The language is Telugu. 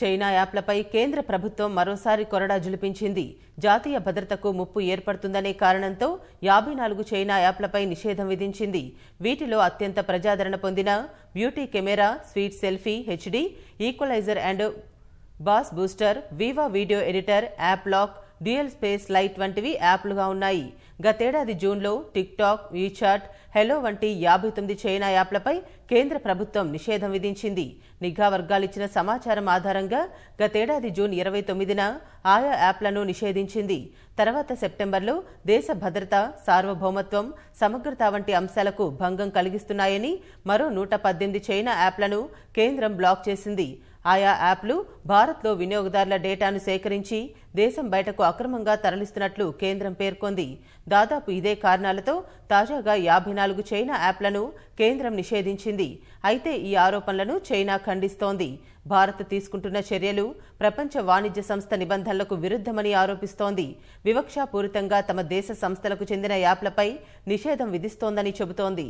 చైనా యాప్లపై కేంద్ర ప్రభుత్వం మరోసారి కొరడా జులిపించింది జాతీయ భద్రతకు ముప్పు ఏర్పడుతుందనే కారణంతో యాభై నాలుగు చైనా యాప్లపై నిషేధం విధించింది వీటిలో అత్యంత ప్రజాదరణ పొందిన beauty camera sweet selfie HD equalizer and bass booster Viva video editor app lock dual space lite వంటివి యాప్లుగా ఉన్నాయి గతేడాది జూన్లో టిక్టాక్ వీచాట్ హెలో వంటి యాభై తొమ్మిది చైనా యాప్లపై కేంద్ర ప్రభుత్వం నిషేధం విధించింది నిఘా వర్గాలిచ్చిన సమాచారం ఆధారంగా గతేడాది జూన్ ఇరవై తొమ్మిదిన ఆయా యాప్లను నిషేధించింది తర్వాత సెప్టెంబర్లో దేశ భద్రత సార్వభౌమత్వం సమగ్రత వంటి అంశాలకు భంగం కలిగిస్తున్నాయని మరో నూట పద్దెనిమిది చైనా యాప్లను కేంద్రం బ్లాక్ చేసింది ఆయా యాప్లు భారత్లో వినియోగదారుల డేటాను సేకరించి దేశం బయటకు అక్రమంగా తరలిస్తున్నట్లు కేంద్రం పేర్కొంది దాదాపు ఇదే కారణాలతో తాజాగా యాభై నాలుగు చైనా యాప్లను కేంద్రం నిషేధించింది అయితే ఈ ఆరోపణలను చైనా ఖండిస్తోంది భారత్ తీసుకుంటున్న చర్యలు ప్రపంచ వాణిజ్య సంస్థ నిబంధనలకు విరుద్ధమని ఆరోపిస్తోంది వివక్షాపూరితంగా తమ దేశ సంస్థలకు చెందిన యాప్లపై నిషేధం విధిస్తోందని చెబుతోంది